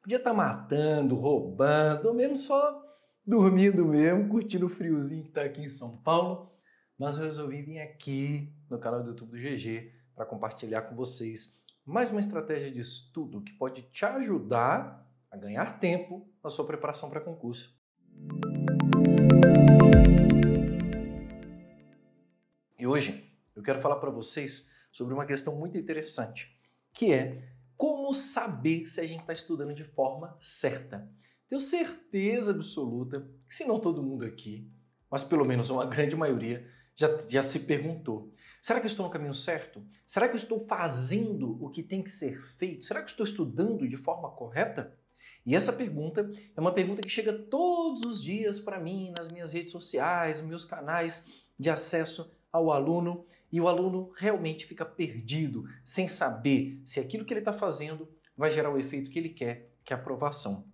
Podia estar tá matando, roubando, ou mesmo só dormindo mesmo, curtindo o friozinho que está aqui em São Paulo. Mas eu resolvi vir aqui no canal do YouTube do GG para compartilhar com vocês mais uma estratégia de estudo que pode te ajudar a ganhar tempo na sua preparação para concurso. E hoje eu quero falar para vocês sobre uma questão muito interessante, que é como saber se a gente está estudando de forma certa. Tenho certeza absoluta que, se não todo mundo aqui, mas pelo menos uma grande maioria, já, já se perguntou: será que eu estou no caminho certo? Será que eu estou fazendo o que tem que ser feito? Será que eu estou estudando de forma correta? E essa pergunta é uma pergunta que chega todos os dias para mim, nas minhas redes sociais, nos meus canais de acesso ao aluno e o aluno realmente fica perdido, sem saber se aquilo que ele está fazendo vai gerar o efeito que ele quer, que é a aprovação.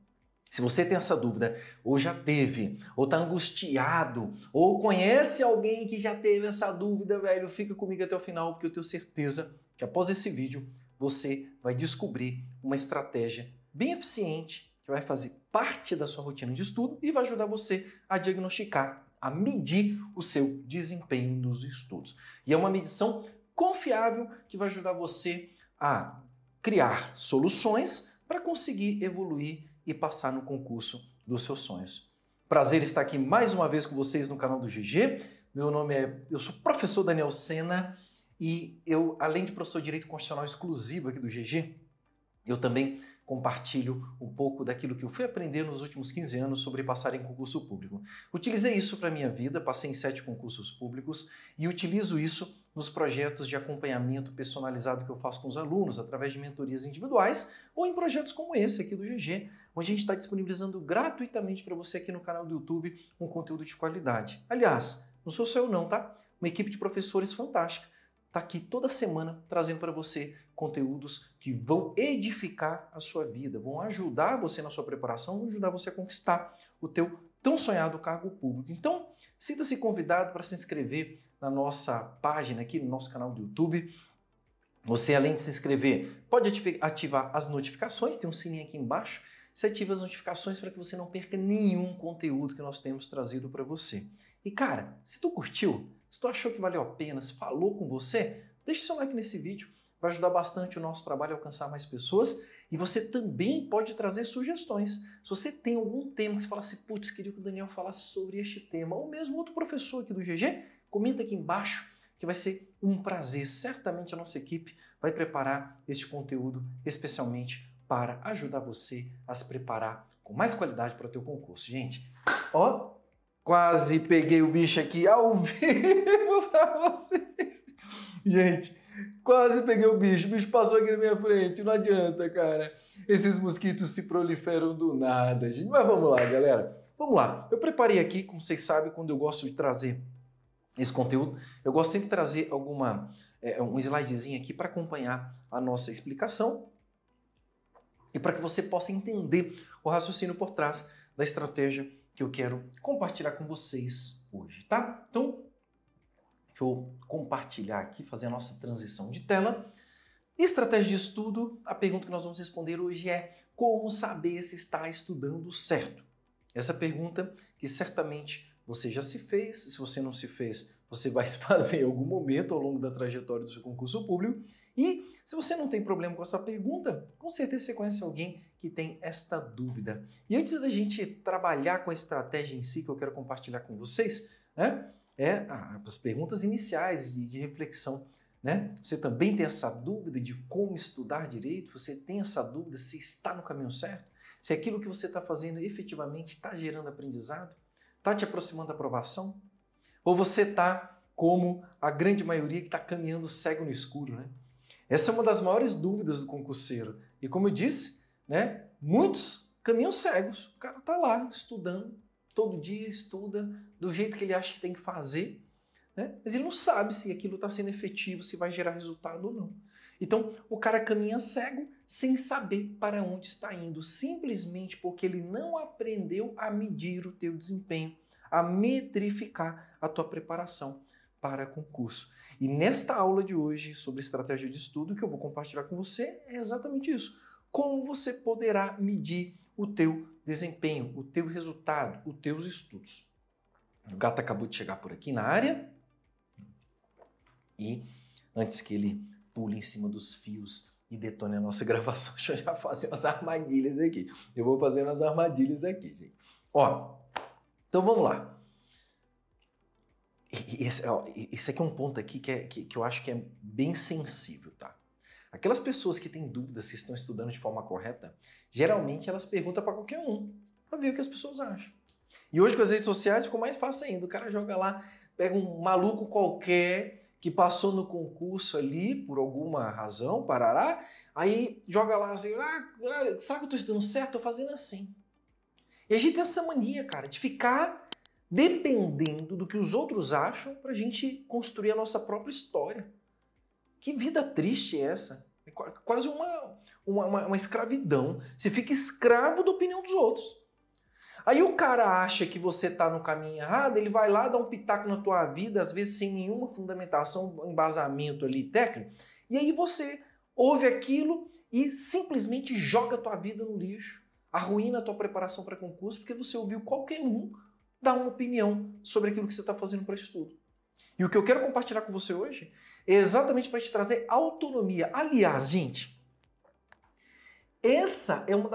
Se você tem essa dúvida, ou já teve, ou está angustiado, ou conhece alguém que já teve essa dúvida, velho, fica comigo até o final, porque eu tenho certeza que após esse vídeo você vai descobrir uma estratégia bem eficiente que vai fazer parte da sua rotina de estudo e vai ajudar você a diagnosticar a medir o seu desempenho nos estudos. E é uma medição confiável que vai ajudar você a criar soluções para conseguir evoluir e passar no concurso dos seus sonhos. Prazer estar aqui mais uma vez com vocês no canal do GG. Meu nome é, eu sou professor Daniel Sena e eu, além de professor de Direito Constitucional exclusivo aqui do GG, eu também compartilho um pouco daquilo que eu fui aprender nos últimos 15 anos sobre passar em concurso público. Utilizei isso para minha vida, passei em sete concursos públicos e utilizo isso nos projetos de acompanhamento personalizado que eu faço com os alunos, através de mentorias individuais ou em projetos como esse aqui do GG, onde a gente está disponibilizando gratuitamente para você aqui no canal do YouTube um conteúdo de qualidade. Aliás, não sou só eu não, tá? Uma equipe de professores fantástica está aqui toda semana trazendo para você conteúdos que vão edificar a sua vida, vão ajudar você na sua preparação, vão ajudar você a conquistar o teu tão sonhado cargo público. Então, sinta-se convidado para se inscrever na nossa página aqui, no nosso canal do YouTube. Você, além de se inscrever, pode ativar as notificações, tem um sininho aqui embaixo. Você ativa as notificações para que você não perca nenhum conteúdo que nós temos trazido para você. E cara, se tu curtiu, se tu achou que valeu a pena, se falou com você, deixa seu like nesse vídeo. Vai ajudar bastante o nosso trabalho a alcançar mais pessoas. E você também pode trazer sugestões. Se você tem algum tema que você fala assim, putz, queria que o Daniel falasse sobre este tema, ou mesmo outro professor aqui do GG, comenta aqui embaixo que vai ser um prazer. Certamente a nossa equipe vai preparar este conteúdo especialmente para ajudar você a se preparar com mais qualidade para o teu concurso. Gente, ó, Quase peguei o bicho aqui ao vivo para vocês. Gente, quase peguei o bicho. O bicho passou aqui na minha frente. Não adianta, cara. Esses mosquitos se proliferam do nada, gente. Mas vamos lá, galera. Vamos lá. Eu preparei aqui, como vocês sabem, quando eu gosto de trazer esse conteúdo, eu gosto sempre de trazer alguma é, um slidezinho aqui para acompanhar a nossa explicação e para que você possa entender o raciocínio por trás da estratégia que eu quero compartilhar com vocês hoje, tá? Então, deixa eu compartilhar aqui, fazer a nossa transição de tela. Estratégia de estudo, a pergunta que nós vamos responder hoje é como saber se está estudando certo? Essa pergunta que certamente você já se fez, se você não se fez, você vai se fazer em algum momento ao longo da trajetória do seu concurso público. E se você não tem problema com essa pergunta, com certeza você conhece alguém que tem esta dúvida. E antes da gente trabalhar com a estratégia em si, que eu quero compartilhar com vocês, né, é ah, as perguntas iniciais de, de reflexão. Né? Você também tem essa dúvida de como estudar direito? Você tem essa dúvida se está no caminho certo? Se aquilo que você está fazendo efetivamente está gerando aprendizado? Está te aproximando da aprovação? Ou você está como a grande maioria que está caminhando cego no escuro? Né? Essa é uma das maiores dúvidas do concurseiro. E como eu disse, né? Muitos caminham cegos. O cara está lá estudando, todo dia estuda do jeito que ele acha que tem que fazer, né? Mas ele não sabe se aquilo está sendo efetivo, se vai gerar resultado ou não. Então, o cara caminha cego sem saber para onde está indo, simplesmente porque ele não aprendeu a medir o teu desempenho, a metrificar a tua preparação para concurso. E nesta aula de hoje sobre estratégia de estudo, que eu vou compartilhar com você é exatamente isso como você poderá medir o teu desempenho, o teu resultado, os teus estudos. O gato acabou de chegar por aqui na área e antes que ele pule em cima dos fios e detone a nossa gravação, deixa eu já fazer umas armadilhas aqui. Eu vou fazer umas armadilhas aqui, gente. Ó, então vamos lá. Esse, ó, esse aqui é um ponto aqui que, é, que, que eu acho que é bem sensível, tá? Aquelas pessoas que têm dúvidas se estão estudando de forma correta, geralmente elas perguntam para qualquer um, para ver o que as pessoas acham. E hoje com as redes sociais ficou mais fácil ainda. O cara joga lá, pega um maluco qualquer que passou no concurso ali por alguma razão, parará, aí joga lá assim, ah, ah será que eu estou estudando certo? Estou fazendo assim. E a gente tem essa mania, cara, de ficar dependendo do que os outros acham para a gente construir a nossa própria história. Que vida triste é essa? É quase uma, uma, uma escravidão. Você fica escravo da opinião dos outros. Aí o cara acha que você está no caminho errado, ele vai lá dar um pitaco na tua vida, às vezes sem nenhuma fundamentação, embasamento ali técnico, e aí você ouve aquilo e simplesmente joga a tua vida no lixo, arruína a tua preparação para concurso, porque você ouviu qualquer um dar uma opinião sobre aquilo que você está fazendo para estudo. E o que eu quero compartilhar com você hoje é exatamente para te trazer autonomia. Aliás, gente, essa é um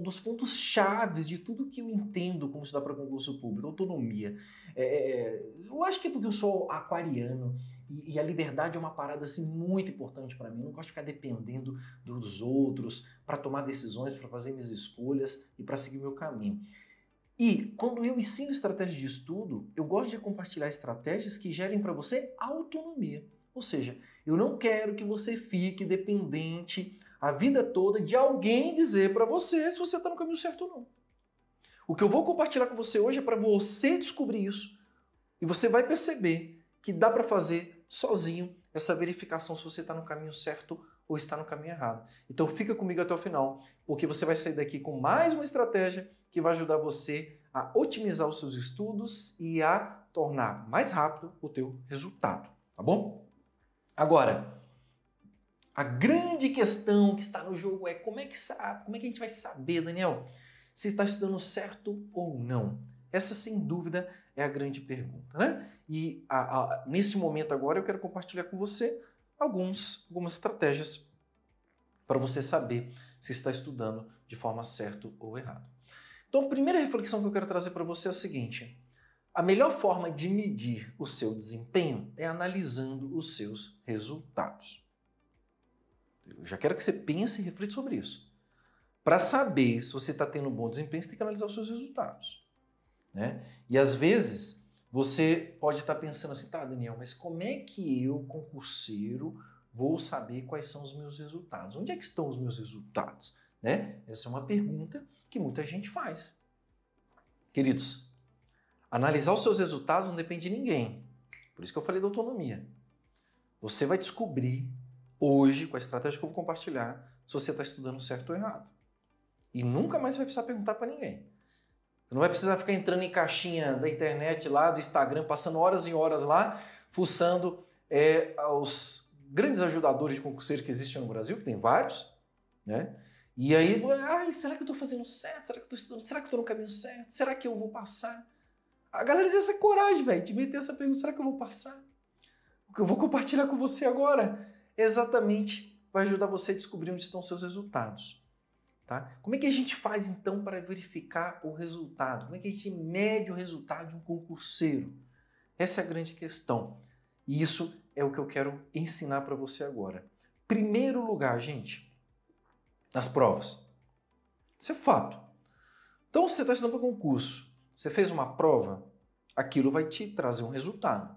dos pontos chaves de tudo que eu entendo como estudar para concurso público, autonomia. É, é, é, eu acho que é porque eu sou aquariano e, e a liberdade é uma parada assim muito importante para mim. Eu não gosto de ficar dependendo dos outros para tomar decisões, para fazer minhas escolhas e para seguir meu caminho. E quando eu ensino estratégias de estudo, eu gosto de compartilhar estratégias que gerem para você autonomia. Ou seja, eu não quero que você fique dependente a vida toda de alguém dizer para você se você está no caminho certo ou não. O que eu vou compartilhar com você hoje é para você descobrir isso. E você vai perceber que dá para fazer sozinho essa verificação se você está no caminho certo ou ou está no caminho errado. Então fica comigo até o final, porque você vai sair daqui com mais uma estratégia que vai ajudar você a otimizar os seus estudos e a tornar mais rápido o teu resultado, tá bom? Agora, a grande questão que está no jogo é como é que sabe, como é que a gente vai saber, Daniel, se está estudando certo ou não? Essa, sem dúvida, é a grande pergunta, né? E a, a, nesse momento agora eu quero compartilhar com você alguns, algumas estratégias para você saber se está estudando de forma certa ou errada. Então, a primeira reflexão que eu quero trazer para você é a seguinte: a melhor forma de medir o seu desempenho é analisando os seus resultados. Eu já quero que você pense e reflita sobre isso. Para saber se você está tendo um bom desempenho, você tem que analisar os seus resultados. Né? E às vezes você pode estar tá pensando assim, tá, Daniel, mas como é que eu, concurseiro, vou saber quais são os meus resultados? Onde é que estão os meus resultados? Né? Essa é uma pergunta que muita gente faz. Queridos, analisar os seus resultados não depende de ninguém. Por isso que eu falei da autonomia. Você vai descobrir hoje, com é a estratégia que eu vou compartilhar, se você está estudando certo ou errado. E nunca mais vai precisar perguntar para ninguém. Você não vai precisar ficar entrando em caixinha da internet lá, do Instagram, passando horas e horas lá, fuçando é, os grandes ajudadores de concurseiro que existem no Brasil, que tem vários, né? E aí, ai, será que eu estou fazendo certo? Será que eu estou estudando? Será que eu estou no caminho certo? Será que eu vou passar? A galera tem essa coragem, velho, de meter essa pergunta: será que eu vou passar? O que eu vou compartilhar com você agora exatamente vai ajudar você a descobrir onde estão seus resultados. Tá? Como é que a gente faz então para verificar o resultado? Como é que a gente mede o resultado de um concurseiro? Essa é a grande questão. E isso é o que eu quero ensinar para você agora. Primeiro lugar, gente, nas provas. Isso é fato. Então, você está estudando para concurso, você fez uma prova, aquilo vai te trazer um resultado.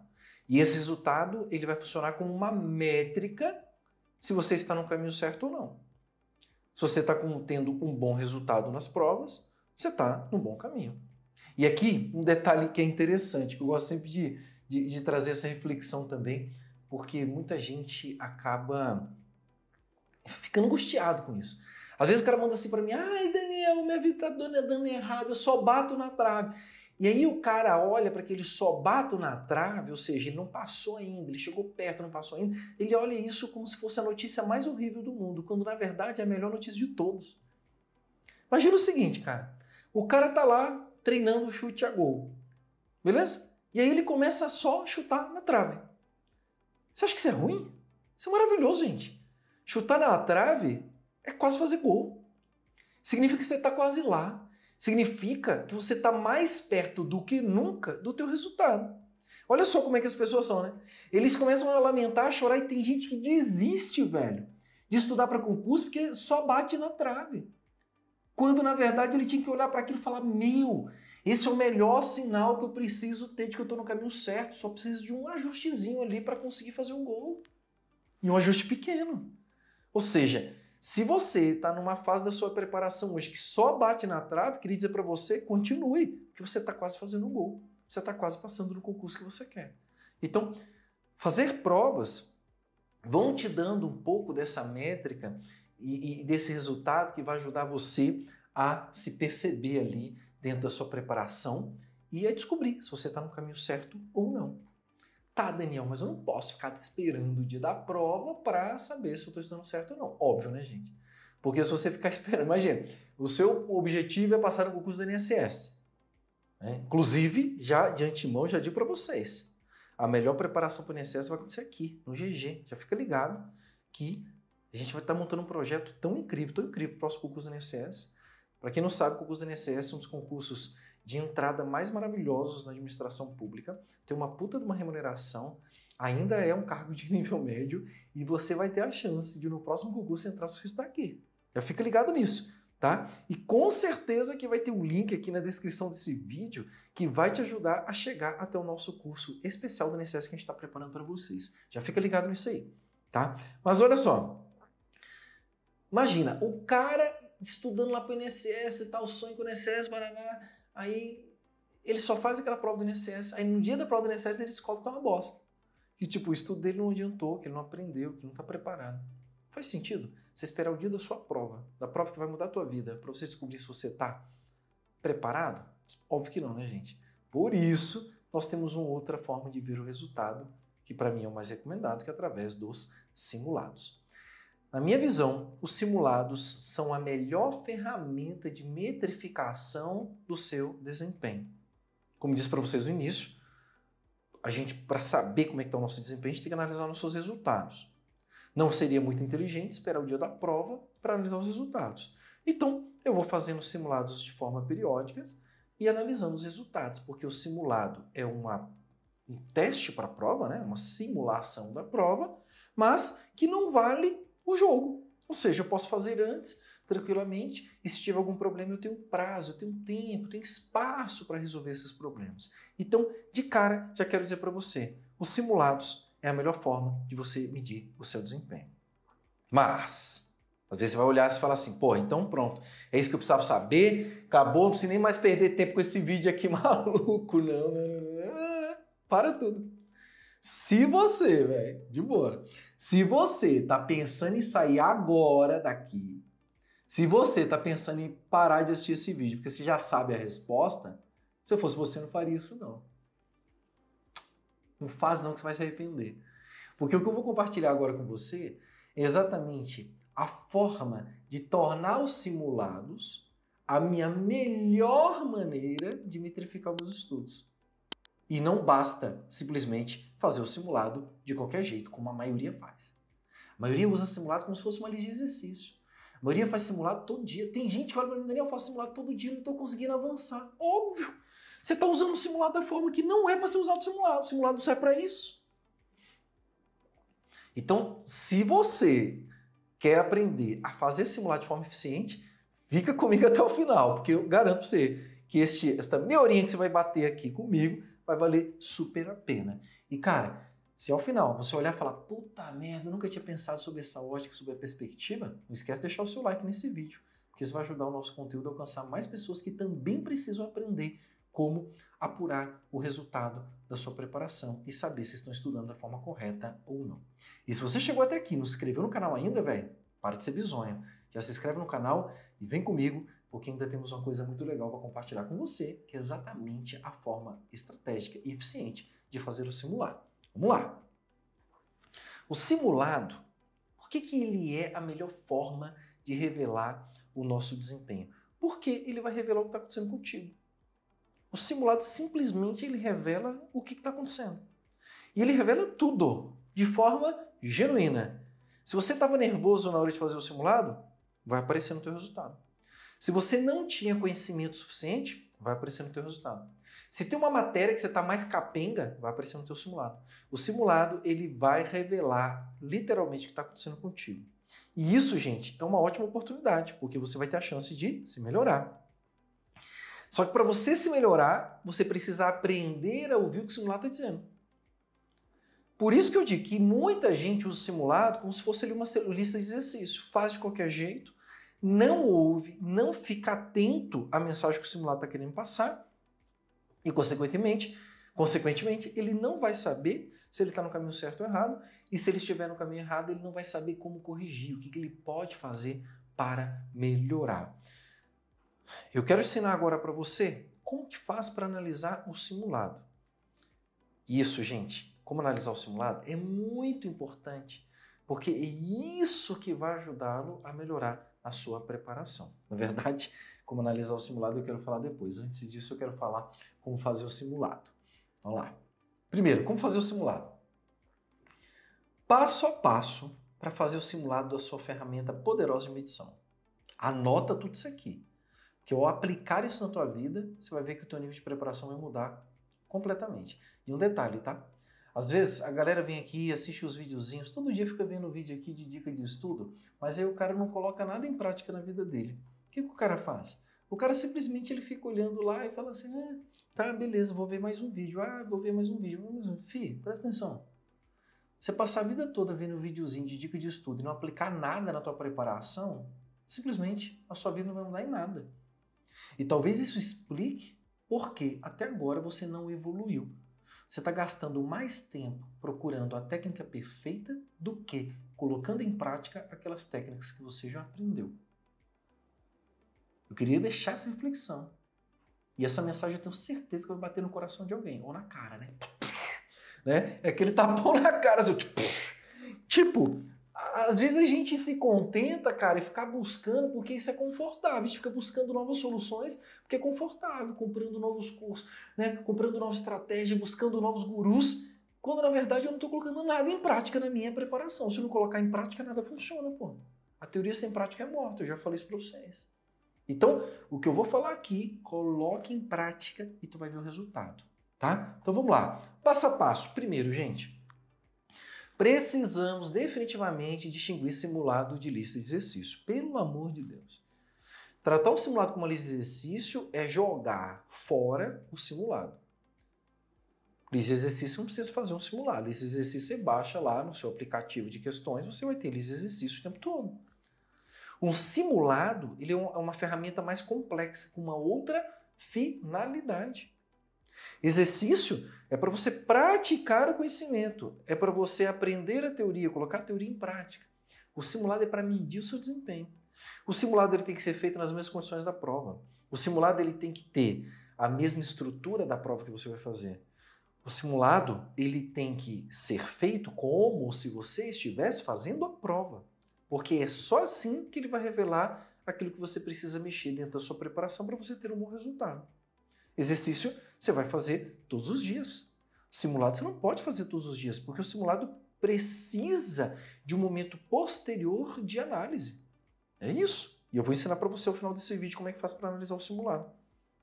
E esse resultado ele vai funcionar como uma métrica se você está no caminho certo ou não. Se você está tendo um bom resultado nas provas, você está no bom caminho. E aqui, um detalhe que é interessante, que eu gosto sempre de, de, de trazer essa reflexão também, porque muita gente acaba ficando angustiado com isso. Às vezes o cara manda assim para mim, ai Daniel, minha vida está dando errado, eu só bato na trave. E aí o cara olha para aquele sobato na trave, ou seja, ele não passou ainda, ele chegou perto, não passou ainda. Ele olha isso como se fosse a notícia mais horrível do mundo, quando na verdade é a melhor notícia de todos. Imagina o seguinte, cara. O cara tá lá treinando o chute a gol. Beleza? E aí ele começa só a chutar na trave. Você acha que isso é ruim? Isso é maravilhoso, gente. Chutar na trave é quase fazer gol. Significa que você está quase lá. Significa que você está mais perto do que nunca do teu resultado. Olha só como é que as pessoas são, né? Eles começam a lamentar, a chorar e tem gente que desiste, velho, de estudar para concurso porque só bate na trave. Quando na verdade ele tinha que olhar para aquilo e falar: "Meu, esse é o melhor sinal que eu preciso ter de que eu estou no caminho certo, só preciso de um ajustezinho ali para conseguir fazer um gol". E um ajuste pequeno. Ou seja, se você está numa fase da sua preparação hoje que só bate na trave, queria dizer para você, continue, porque você está quase fazendo um gol. Você está quase passando no concurso que você quer. Então, fazer provas vão te dando um pouco dessa métrica e, e desse resultado que vai ajudar você a se perceber ali dentro da sua preparação e a descobrir se você está no caminho certo ou não. Tá, Daniel, mas eu não posso ficar esperando o dia da prova para saber se eu estou estudando certo ou não. Óbvio, né, gente? Porque se você ficar esperando, imagina, o seu objetivo é passar no concurso do INSS. Né? Inclusive, já de antemão, já digo para vocês, a melhor preparação para o INSS vai acontecer aqui, no GG. Já fica ligado que a gente vai estar tá montando um projeto tão incrível, tão incrível para o próximo concurso do INSS. Para quem não sabe, o concurso do INSS é um dos concursos de entrada mais maravilhosos na administração pública, ter uma puta de uma remuneração, ainda é um cargo de nível médio e você vai ter a chance de no próximo concurso entrar se você está aqui. Já fica ligado nisso, tá? E com certeza que vai ter um link aqui na descrição desse vídeo que vai te ajudar a chegar até o nosso curso especial do INSS que a gente está preparando para vocês. Já fica ligado nisso aí, tá? Mas olha só, imagina, o cara estudando lá para o INSS, tal, tá, sonho com o INSS, Paraná Aí ele só faz aquela prova do INSS, aí no dia da prova do INSS ele descobre que é uma bosta. Que tipo, o estudo dele não adiantou, que ele não aprendeu, que não está preparado. Faz sentido você esperar o dia da sua prova, da prova que vai mudar a tua vida, para você descobrir se você está preparado? Óbvio que não, né, gente? Por isso, nós temos uma outra forma de ver o resultado, que para mim é o mais recomendado, que é através dos simulados. Na minha visão, os simulados são a melhor ferramenta de metrificação do seu desempenho. Como disse para vocês no início, a gente, para saber como é que está o nosso desempenho, a gente tem que analisar nossos resultados. Não seria muito inteligente esperar o dia da prova para analisar os resultados. Então, eu vou fazendo simulados de forma periódica e analisando os resultados, porque o simulado é uma, um teste para a prova, né? uma simulação da prova, mas que não vale o jogo. Ou seja, eu posso fazer antes, tranquilamente, e se tiver algum problema, eu tenho prazo, eu tenho tempo, eu tenho espaço para resolver esses problemas. Então, de cara, já quero dizer para você: os simulados é a melhor forma de você medir o seu desempenho. Mas, às vezes você vai olhar e fala assim, pô, então pronto, é isso que eu precisava saber, acabou, não preciso nem mais perder tempo com esse vídeo aqui maluco, não. para tudo. Se você, velho, de boa. Se você tá pensando em sair agora daqui, se você tá pensando em parar de assistir esse vídeo porque você já sabe a resposta, se eu fosse você, não faria isso não. Não faz não que você vai se arrepender. Porque o que eu vou compartilhar agora com você é exatamente a forma de tornar os simulados a minha melhor maneira de metrificar meus estudos. E não basta simplesmente fazer o simulado de qualquer jeito, como a maioria faz. A maioria usa simulado como se fosse uma lista de exercício. A maioria faz simulado todo dia. Tem gente que olha para mim, Daniel, eu faço simulado todo dia, não estou conseguindo avançar. Óbvio! Você está usando o simulado da forma que não é para ser usado o simulado. O simulado serve é para isso. Então, se você quer aprender a fazer simulado de forma eficiente, fica comigo até o final, porque eu garanto para você que este, esta meia horinha que você vai bater aqui comigo vai valer super a pena. E cara, se ao é final você olhar e falar, puta merda, eu nunca tinha pensado sobre essa ótica, sobre a perspectiva, não esquece de deixar o seu like nesse vídeo, porque isso vai ajudar o nosso conteúdo a alcançar mais pessoas que também precisam aprender como apurar o resultado da sua preparação e saber se estão estudando da forma correta ou não. E se você chegou até aqui, não se inscreveu no canal ainda, velho, para de ser bizonho. Já se inscreve no canal e vem comigo porque ainda temos uma coisa muito legal para compartilhar com você, que é exatamente a forma estratégica e eficiente de fazer o simulado. Vamos lá! O simulado, por que, que ele é a melhor forma de revelar o nosso desempenho? Porque ele vai revelar o que está acontecendo contigo. O simulado simplesmente ele revela o que está acontecendo. E ele revela tudo de forma genuína. Se você estava nervoso na hora de fazer o simulado, vai aparecer no teu resultado. Se você não tinha conhecimento suficiente, vai aparecer no teu resultado. Se tem uma matéria que você está mais capenga, vai aparecer no teu simulado. O simulado, ele vai revelar literalmente o que está acontecendo contigo. E isso, gente, é uma ótima oportunidade, porque você vai ter a chance de se melhorar. Só que para você se melhorar, você precisa aprender a ouvir o que o simulado está dizendo. Por isso que eu digo que muita gente usa o simulado como se fosse ali uma lista de exercício. Faz de qualquer jeito, não ouve, não fica atento à mensagem que o simulado está querendo passar e, consequentemente, consequentemente, ele não vai saber se ele está no caminho certo ou errado e se ele estiver no caminho errado, ele não vai saber como corrigir, o que, que ele pode fazer para melhorar. Eu quero ensinar agora para você como que faz para analisar o simulado. Isso, gente, como analisar o simulado é muito importante, porque é isso que vai ajudá-lo a melhorar a sua preparação. Na verdade, como analisar o simulado, eu quero falar depois. Antes disso, eu quero falar como fazer o simulado. Vamos lá. Primeiro, como fazer o simulado? Passo a passo para fazer o simulado da sua ferramenta poderosa de medição. Anota tudo isso aqui. Porque ao aplicar isso na tua vida, você vai ver que o teu nível de preparação vai mudar completamente. E um detalhe, tá? Às vezes a galera vem aqui, e assiste os videozinhos, todo dia fica vendo vídeo aqui de dica de estudo, mas aí o cara não coloca nada em prática na vida dele. O que, que o cara faz? O cara simplesmente ele fica olhando lá e fala assim, ah, tá, beleza, vou ver mais um vídeo, ah, vou ver mais um vídeo, vou ver mais um. Fih, presta atenção. Você passar a vida toda vendo um videozinho de dica de estudo e não aplicar nada na tua preparação, simplesmente a sua vida não vai mudar em nada. E talvez isso explique por que até agora você não evoluiu. Você está gastando mais tempo procurando a técnica perfeita do que colocando em prática aquelas técnicas que você já aprendeu. Eu queria deixar essa reflexão. E essa mensagem eu tenho certeza que vai bater no coração de alguém, ou na cara, né? né? É aquele tapão na cara, assim, tipo, tipo, às vezes a gente se contenta, cara, e ficar buscando, porque isso é confortável. A gente fica buscando novas soluções, porque é confortável, comprando novos cursos, né? comprando nova estratégia, buscando novos gurus, quando na verdade eu não estou colocando nada em prática na minha preparação. Se eu não colocar em prática, nada funciona, pô. A teoria sem prática é morta, eu já falei isso para vocês. Então, o que eu vou falar aqui, coloque em prática e tu vai ver o resultado, tá? Então vamos lá. Passo a passo. Primeiro, gente, precisamos definitivamente distinguir simulado de lista de exercício. Pelo amor de Deus. Tratar o simulado como uma lista de exercício é jogar fora o simulado. Lista de exercício não precisa fazer um simulado. Lista de exercício você baixa lá no seu aplicativo de questões, você vai ter lista de exercício o tempo todo. Um simulado ele é, é uma ferramenta mais complexa, com uma outra finalidade. Exercício é para você praticar o conhecimento, é para você aprender a teoria, colocar a teoria em prática. O simulado é para medir o seu desempenho. O simulado ele tem que ser feito nas mesmas condições da prova. O simulado ele tem que ter a mesma estrutura da prova que você vai fazer. O simulado ele tem que ser feito como se você estivesse fazendo a prova, porque é só assim que ele vai revelar aquilo que você precisa mexer dentro da sua preparação para você ter um bom resultado. Exercício você vai fazer todos os dias. Simulado você não pode fazer todos os dias, porque o simulado precisa de um momento posterior de análise. É isso. E eu vou ensinar para você ao final desse vídeo como é que faz para analisar o simulado.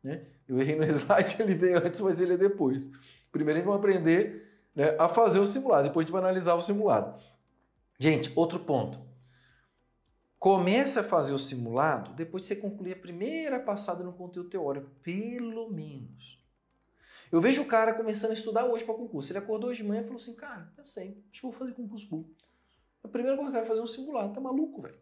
Né? Eu errei no slide, ele veio antes, mas ele é depois. Primeiro a gente vai aprender né, a fazer o simulado, depois a gente vai analisar o simulado. Gente, outro ponto. Começa a fazer o simulado depois de você concluir a primeira passada no conteúdo teórico, pelo menos. Eu vejo o cara começando a estudar hoje para concurso. Ele acordou hoje de manhã e falou assim, cara, pensei, tá acho que vou fazer concurso público. A primeira coisa que vai é fazer é um simulado. Tá maluco, velho?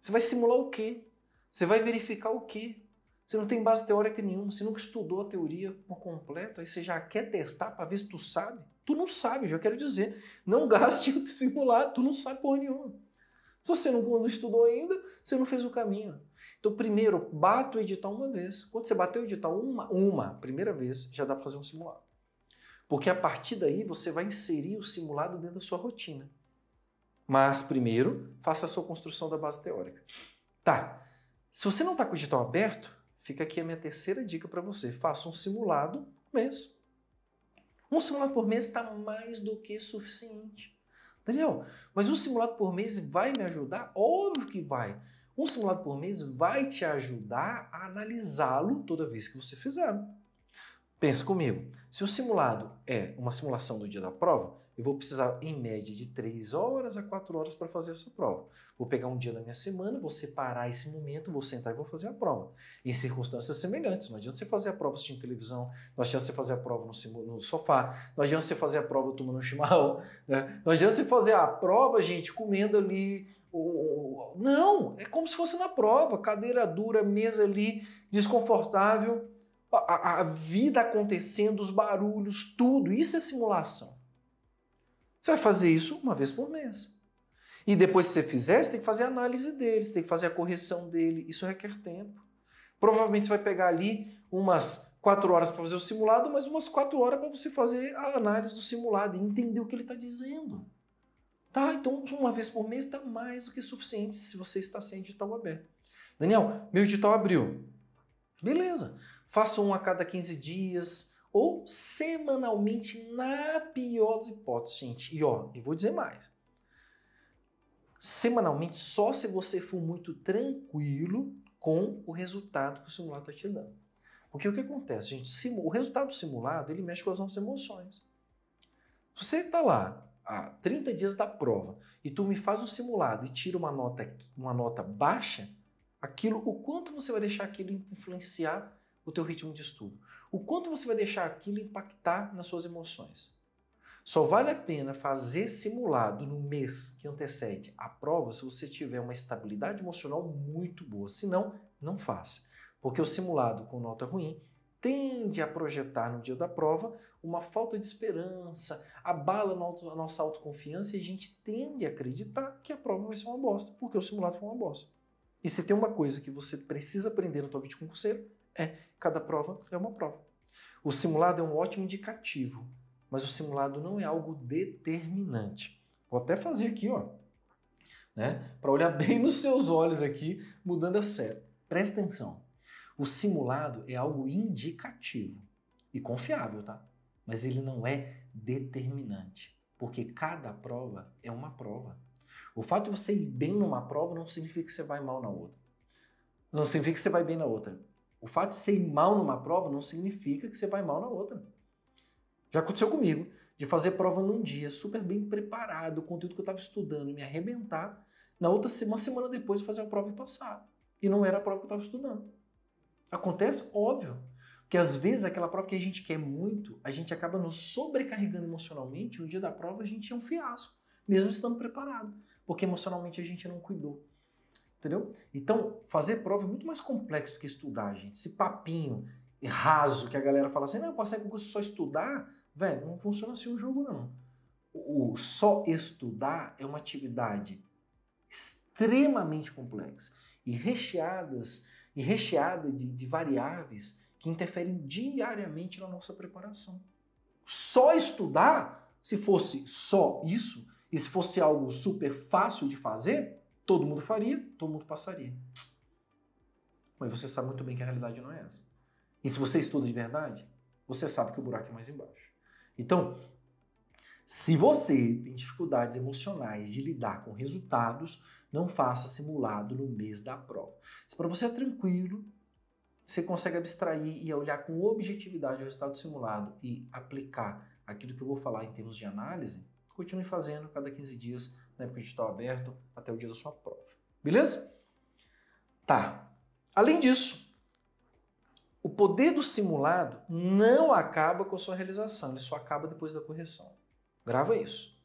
Você vai simular o quê? Você vai verificar o quê? Você não tem base teórica nenhuma, você nunca estudou a teoria por completo, aí você já quer testar para ver se tu sabe. Tu não sabe, já quero dizer. Não gaste o simulado. tu não sabe porra nenhuma. Se você não, não estudou ainda, você não fez o caminho. Então, primeiro, bata o edital uma vez. Quando você bateu o edital uma, uma primeira vez, já dá para fazer um simulado. Porque a partir daí você vai inserir o simulado dentro da sua rotina. Mas primeiro, faça a sua construção da base teórica. Tá. Se você não está com o edital aberto, fica aqui a minha terceira dica para você. Faça um simulado por mês. Um simulado por mês está mais do que suficiente. Daniel, mas um simulado por mês vai me ajudar? Óbvio que vai. Um simulado por mês vai te ajudar a analisá-lo toda vez que você fizer. Pensa comigo, se o simulado é uma simulação do dia da prova, eu vou precisar em média de 3 horas a 4 horas para fazer essa prova. Vou pegar um dia da minha semana, vou separar esse momento, vou sentar e vou fazer a prova. Em circunstâncias semelhantes, não adianta você fazer a prova assistindo televisão, não adianta você fazer a prova no, no sofá, não adianta você fazer a prova tomando um chimarrão, né? não adianta você fazer a prova, gente, comendo ali não, é como se fosse na prova, cadeira dura, mesa ali, desconfortável, a, a vida acontecendo, os barulhos, tudo. Isso é simulação. Você vai fazer isso uma vez por mês. E depois que você fizer, você tem que fazer a análise dele, tem que fazer a correção dele. Isso requer tempo. Provavelmente você vai pegar ali umas quatro horas para fazer o simulado, mas umas quatro horas para você fazer a análise do simulado e entender o que ele está dizendo. Tá, então uma vez por mês está mais do que suficiente se você está sem edital aberto. Daniel, meu edital abriu. Beleza. Faça um a cada 15 dias ou semanalmente na pior das hipóteses, gente. E ó, e vou dizer mais. Semanalmente só se você for muito tranquilo com o resultado que o simulado está te dando. Porque o que acontece, gente? O resultado simulado, ele mexe com as nossas emoções. Você está lá a 30 dias da prova e tu me faz um simulado e tira uma nota, uma nota baixa, aquilo, o quanto você vai deixar aquilo influenciar o teu ritmo de estudo? O quanto você vai deixar aquilo impactar nas suas emoções? Só vale a pena fazer simulado no mês que antecede a prova se você tiver uma estabilidade emocional muito boa. Senão, não faça. Porque o simulado com nota ruim tende a projetar no dia da prova uma falta de esperança, abala a nossa autoconfiança e a gente tende a acreditar que a prova vai ser uma bosta, porque o simulado foi uma bosta. E se tem uma coisa que você precisa aprender no teu vídeo concurseiro, é cada prova é uma prova. O simulado é um ótimo indicativo, mas o simulado não é algo determinante. Vou até fazer aqui, ó, né, para olhar bem nos seus olhos aqui, mudando a sério. Presta atenção. O simulado é algo indicativo e confiável, tá? Mas ele não é determinante, porque cada prova é uma prova. O fato de você ir bem numa prova não significa que você vai mal na outra. Não significa que você vai bem na outra. O fato de você ir mal numa prova não significa que você vai mal na outra. Já aconteceu comigo de fazer prova num dia, super bem preparado, o conteúdo que eu estava estudando, me arrebentar, na outra semana, semana depois fazer a prova e passar. E não era a prova que eu estava estudando. Acontece? Óbvio. Porque às vezes aquela prova que a gente quer muito, a gente acaba nos sobrecarregando emocionalmente. No dia da prova a gente é um fiasco, mesmo estando preparado, porque emocionalmente a gente não cuidou. Entendeu? Então, fazer prova é muito mais complexo que estudar, gente. Esse papinho raso que a galera fala assim: não, eu posso passei concurso só estudar, velho, não funciona assim o jogo, não. O só estudar é uma atividade extremamente complexa e recheadas e recheada de, de variáveis que interferem diariamente na nossa preparação. Só estudar, se fosse só isso, e se fosse algo super fácil de fazer, todo mundo faria, todo mundo passaria. Mas você sabe muito bem que a realidade não é essa. E se você estuda de verdade, você sabe que o buraco é mais embaixo. Então, se você tem dificuldades emocionais de lidar com resultados, não faça simulado no mês da prova. Se para você é tranquilo, você consegue abstrair e olhar com objetividade o resultado simulado e aplicar aquilo que eu vou falar em termos de análise, continue fazendo cada 15 dias, na época gente está aberto, até o dia da sua prova. Beleza? Tá. Além disso, o poder do simulado não acaba com a sua realização, ele só acaba depois da correção. Grava isso.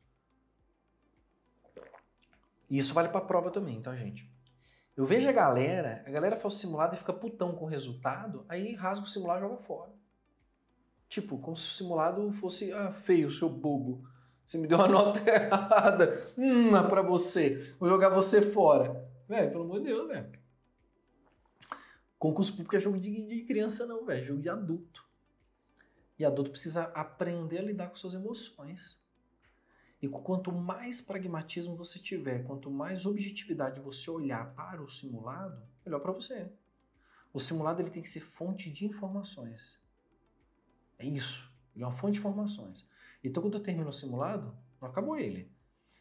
E isso vale para prova também, tá, gente? Eu vejo a galera, a galera faz o simulado e fica putão com o resultado, aí rasga o simulado e joga fora. Tipo, como se o simulado fosse ah, feio, seu bobo. Você me deu uma nota errada. Hum, é pra você. Vou jogar você fora. Velho, pelo amor de Deus, velho. Concurso público é jogo de, de criança, não, velho. É jogo de adulto. E adulto precisa aprender a lidar com suas emoções. E quanto mais pragmatismo você tiver, quanto mais objetividade você olhar para o simulado, melhor para você. O simulado ele tem que ser fonte de informações. É isso. Ele é uma fonte de informações. Então, quando eu termino o simulado, não acabou ele.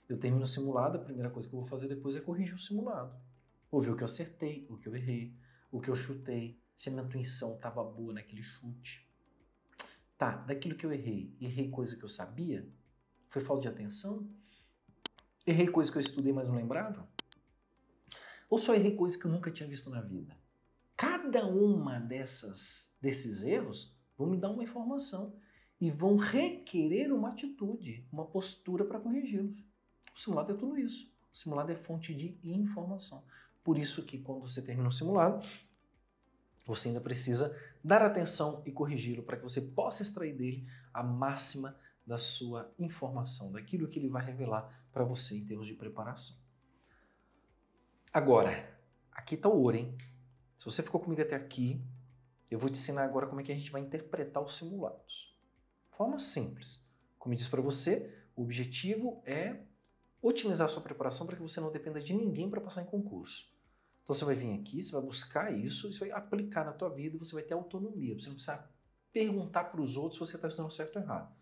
Eu termino o simulado, a primeira coisa que eu vou fazer depois é corrigir o simulado. Vou ver o que eu acertei, o que eu errei, o que eu chutei, se a minha intuição estava boa naquele chute. Tá, daquilo que eu errei, errei coisa que eu sabia? Foi falta de atenção? Errei coisas que eu estudei, mas não lembrava? Ou só errei coisas que eu nunca tinha visto na vida? Cada uma dessas desses erros vão me dar uma informação e vão requerer uma atitude, uma postura para corrigi-los. O simulado é tudo isso. O simulado é fonte de informação. Por isso que quando você termina o simulado, você ainda precisa dar atenção e corrigi-lo para que você possa extrair dele a máxima da sua informação, daquilo que ele vai revelar para você em termos de preparação. Agora, aqui está o ouro, hein? Se você ficou comigo até aqui, eu vou te ensinar agora como é que a gente vai interpretar os simulados. Forma simples. Como eu disse para você, o objetivo é otimizar a sua preparação para que você não dependa de ninguém para passar em concurso. Então você vai vir aqui, você vai buscar isso, você vai aplicar na tua vida, você vai ter autonomia, você não precisa perguntar para os outros se você está fazendo certo ou errado.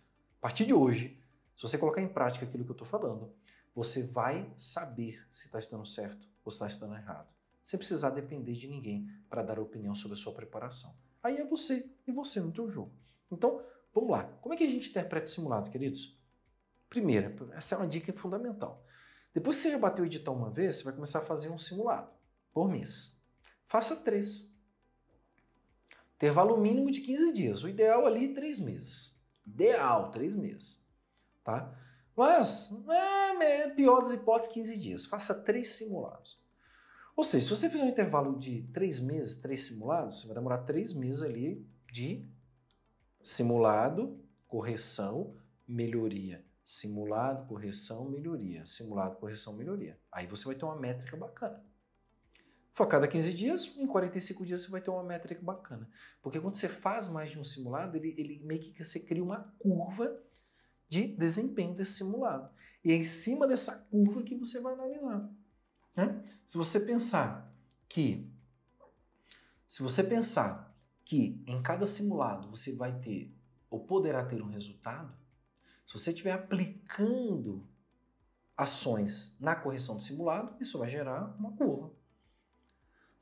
A partir de hoje, se você colocar em prática aquilo que eu estou falando, você vai saber se está estudando certo ou se está estudando errado, sem precisar depender de ninguém para dar opinião sobre a sua preparação. Aí é você e você no teu jogo. Então, vamos lá. Como é que a gente interpreta os simulados, queridos? Primeira, essa é uma dica fundamental. Depois que você já bateu o edital uma vez, você vai começar a fazer um simulado por mês. Faça três. Intervalo mínimo de 15 dias. O ideal ali, é três meses. Ideal, três meses, tá? Mas, é, é pior das hipóteses, 15 dias. Faça três simulados. Ou seja, se você fizer um intervalo de três meses, três simulados, você vai demorar três meses ali de simulado, correção, melhoria. Simulado, correção, melhoria. Simulado, correção, melhoria. Aí você vai ter uma métrica bacana. For cada 15 dias, em 45 dias você vai ter uma métrica bacana. Porque quando você faz mais de um simulado, ele, ele meio que você cria uma curva de desempenho desse simulado. E é em cima dessa curva que você vai analisar. Né? Se você pensar que se você pensar que em cada simulado você vai ter ou poderá ter um resultado, se você estiver aplicando ações na correção do simulado, isso vai gerar uma curva.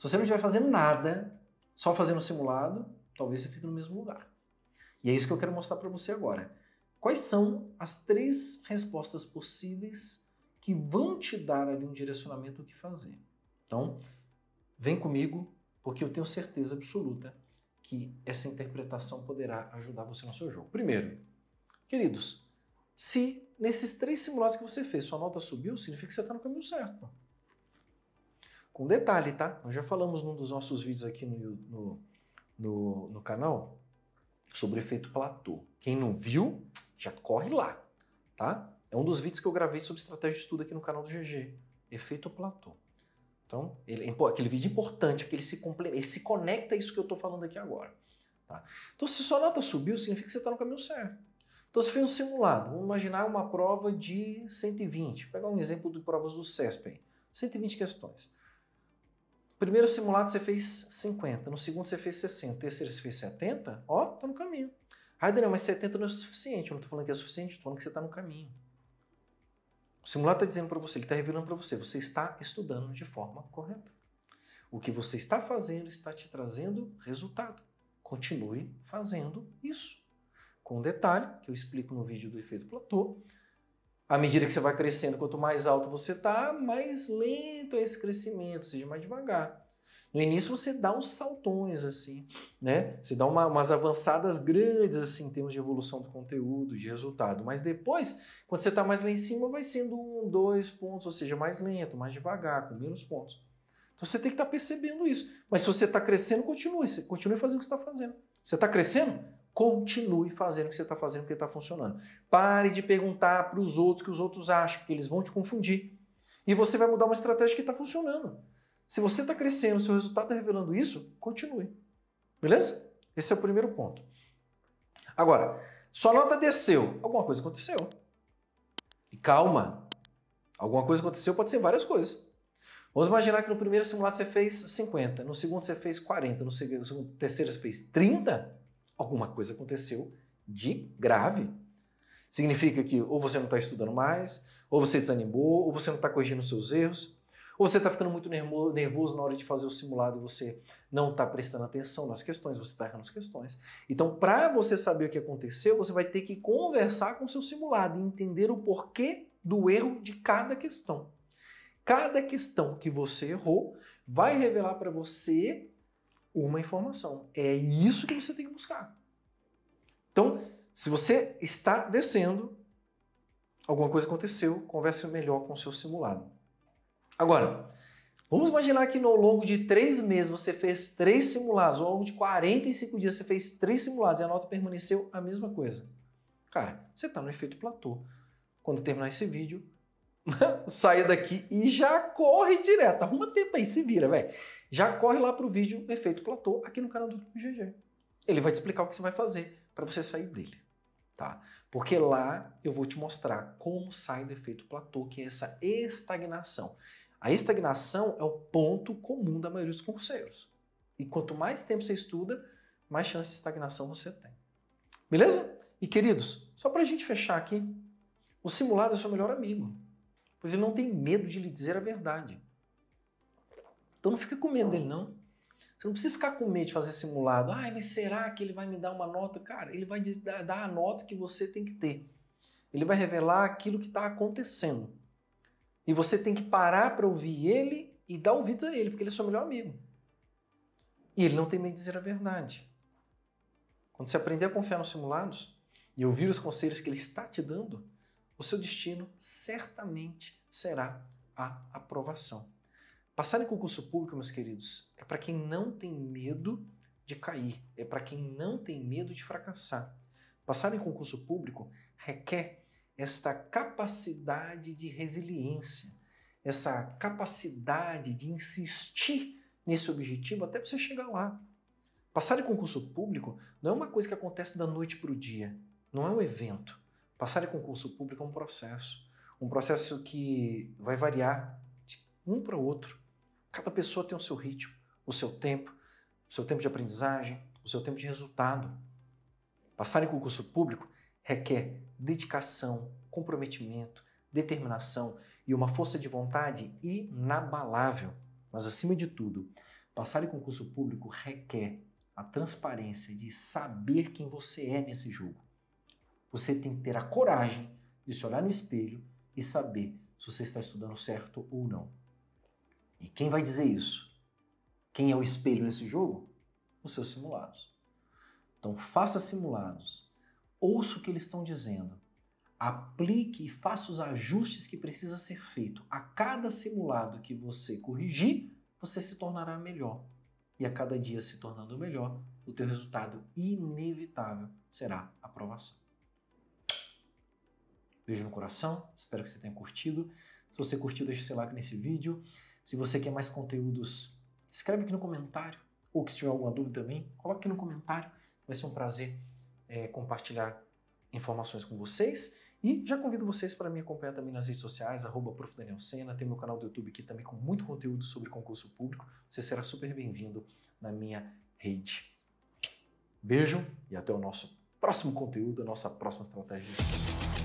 Se você não estiver fazendo nada, só fazendo simulado, talvez você fique no mesmo lugar. E é isso que eu quero mostrar para você agora. Quais são as três respostas possíveis que vão te dar ali um direcionamento o que fazer? Então, vem comigo, porque eu tenho certeza absoluta que essa interpretação poderá ajudar você no seu jogo. Primeiro, queridos, se nesses três simulados que você fez sua nota subiu, significa que você está no caminho certo. Com detalhe, tá? Nós já falamos num dos nossos vídeos aqui no, no, no, no canal sobre efeito platô. Quem não viu, já corre lá, tá? É um dos vídeos que eu gravei sobre estratégia de estudo aqui no canal do GG. Efeito platô. Então, ele, é aquele vídeo é importante, porque ele se, ele se conecta a isso que eu estou falando aqui agora. Tá? Então, se sua nota subiu, significa que você está no caminho certo. Então, você fez um simulado. Vamos imaginar uma prova de 120. Vou pegar um exemplo de provas do CESP 120 questões primeiro simulado você fez 50, no segundo você fez 60, no terceiro você fez 70, ó, tá no caminho. Ah, Daniel, mas 70 não é suficiente. Eu não tô falando que é suficiente, tô falando que você tá no caminho. O simulado está dizendo para você, ele está revelando para você, você está estudando de forma correta. O que você está fazendo está te trazendo resultado. Continue fazendo isso. Com um detalhe que eu explico no vídeo do efeito platô, à medida que você vai crescendo, quanto mais alto você tá, mais lento é esse crescimento, ou seja, mais devagar. No início você dá uns saltões, assim, né? Você dá uma, umas avançadas grandes, assim, em termos de evolução do conteúdo, de resultado. Mas depois, quando você está mais lá em cima, vai sendo um, dois pontos, ou seja, mais lento, mais devagar, com menos pontos. Então você tem que estar tá percebendo isso. Mas se você está crescendo, continue. continue fazendo o que você está fazendo. Você está crescendo? Continue fazendo o que você está fazendo, porque está funcionando. Pare de perguntar para os outros o que os outros acham, porque eles vão te confundir. E você vai mudar uma estratégia que está funcionando. Se você está crescendo, seu resultado está revelando isso, continue. Beleza? Esse é o primeiro ponto. Agora, sua nota desceu, alguma coisa aconteceu. E calma, alguma coisa aconteceu, pode ser várias coisas. Vamos imaginar que no primeiro simulado você fez 50, no segundo você fez 40, no segundo, no terceiro você fez 30 alguma coisa aconteceu de grave. Significa que ou você não está estudando mais, ou você desanimou, ou você não está corrigindo seus erros, ou você está ficando muito nervoso na hora de fazer o simulado e você não está prestando atenção nas questões, você está errando as questões. Então, para você saber o que aconteceu, você vai ter que conversar com o seu simulado e entender o porquê do erro de cada questão. Cada questão que você errou vai revelar para você uma informação. É isso que você tem que buscar. Então, se você está descendo, alguma coisa aconteceu, converse melhor com o seu simulado. Agora, vamos imaginar que no longo de três meses você fez três simulados, ao longo de 45 dias você fez três simulados e a nota permaneceu a mesma coisa. Cara, você está no efeito platô. Quando terminar esse vídeo, saia daqui e já corre direto. Arruma tempo aí, se vira, velho. Já corre lá pro vídeo Efeito Platô aqui no canal do GG. Ele vai te explicar o que você vai fazer para você sair dele, tá? Porque lá eu vou te mostrar como sai do efeito platô, que é essa estagnação. A estagnação é o ponto comum da maioria dos concurseiros. E quanto mais tempo você estuda, mais chance de estagnação você tem. Beleza? E queridos, só para a gente fechar aqui, o simulado é seu melhor amigo pois ele não tem medo de lhe dizer a verdade. Então não fica com medo dele, não. Você não precisa ficar com medo de fazer simulado. Ah, mas será que ele vai me dar uma nota? Cara, ele vai dar a nota que você tem que ter. Ele vai revelar aquilo que está acontecendo. E você tem que parar para ouvir ele e dar ouvidos a ele, porque ele é seu melhor amigo. E ele não tem medo de dizer a verdade. Quando você aprender a confiar nos simulados e ouvir os conselhos que ele está te dando, o seu destino certamente será a aprovação. Passar em concurso público, meus queridos, é para quem não tem medo de cair, é para quem não tem medo de fracassar. Passar em concurso público requer esta capacidade de resiliência, essa capacidade de insistir nesse objetivo até você chegar lá. Passar em concurso público não é uma coisa que acontece da noite para o dia, não é um evento. Passar em concurso público é um processo. Um processo que vai variar de um para o outro. Cada pessoa tem o seu ritmo, o seu tempo, o seu tempo de aprendizagem, o seu tempo de resultado. Passar em concurso público requer dedicação, comprometimento, determinação e uma força de vontade inabalável. Mas, acima de tudo, passar em concurso público requer a transparência de saber quem você é nesse jogo. Você tem que ter a coragem de se olhar no espelho e saber se você está estudando certo ou não. E quem vai dizer isso? Quem é o espelho nesse jogo? Os seus simulados. Então faça simulados, ouça o que eles estão dizendo, aplique e faça os ajustes que precisa ser feito. A cada simulado que você corrigir, você se tornará melhor. E a cada dia se tornando melhor, o teu resultado inevitável será aprovação. Beijo no coração, espero que você tenha curtido. Se você curtiu, deixa o seu like nesse vídeo. Se você quer mais conteúdos, escreve aqui no comentário. Ou que se tiver alguma dúvida também, coloque aqui no comentário. Vai ser um prazer é, compartilhar informações com vocês. E já convido vocês para me acompanhar também nas redes sociais, arroba prof. Daniel Sena, tem meu canal do YouTube aqui também com muito conteúdo sobre concurso público. Você será super bem-vindo na minha rede. Beijo e até o nosso próximo conteúdo, a nossa próxima estratégia.